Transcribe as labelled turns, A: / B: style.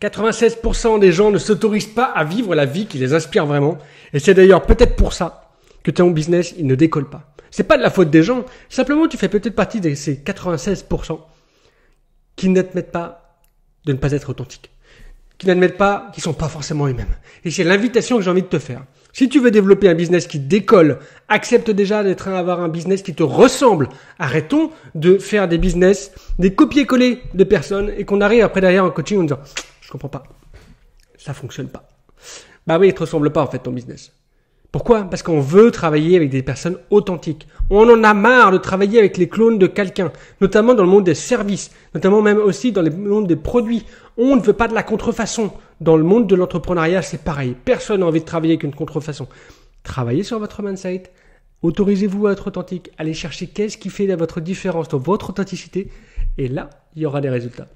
A: 96% des gens ne s'autorisent pas à vivre la vie qui les inspire vraiment. Et c'est d'ailleurs peut-être pour ça que ton business, il ne décolle pas. C'est pas de la faute des gens. Simplement, tu fais peut-être partie de ces 96% qui n'admettent pas de ne pas être authentique. Qui n'admettent pas qu'ils sont pas forcément eux-mêmes. Et c'est l'invitation que j'ai envie de te faire. Si tu veux développer un business qui décolle, accepte déjà d'être à avoir un business qui te ressemble. Arrêtons de faire des business, des copier-coller de personnes et qu'on arrive après derrière en coaching en disant je comprends pas. Ça fonctionne pas. Bah oui, il te ressemble pas en fait ton business. Pourquoi Parce qu'on veut travailler avec des personnes authentiques. On en a marre de travailler avec les clones de quelqu'un, notamment dans le monde des services, notamment même aussi dans le monde des produits. On ne veut pas de la contrefaçon. Dans le monde de l'entrepreneuriat, c'est pareil. Personne n'a envie de travailler avec une contrefaçon. Travaillez sur votre mindset, autorisez-vous à être authentique, allez chercher qu'est-ce qui fait votre différence dans votre authenticité, et là, il y aura des résultats.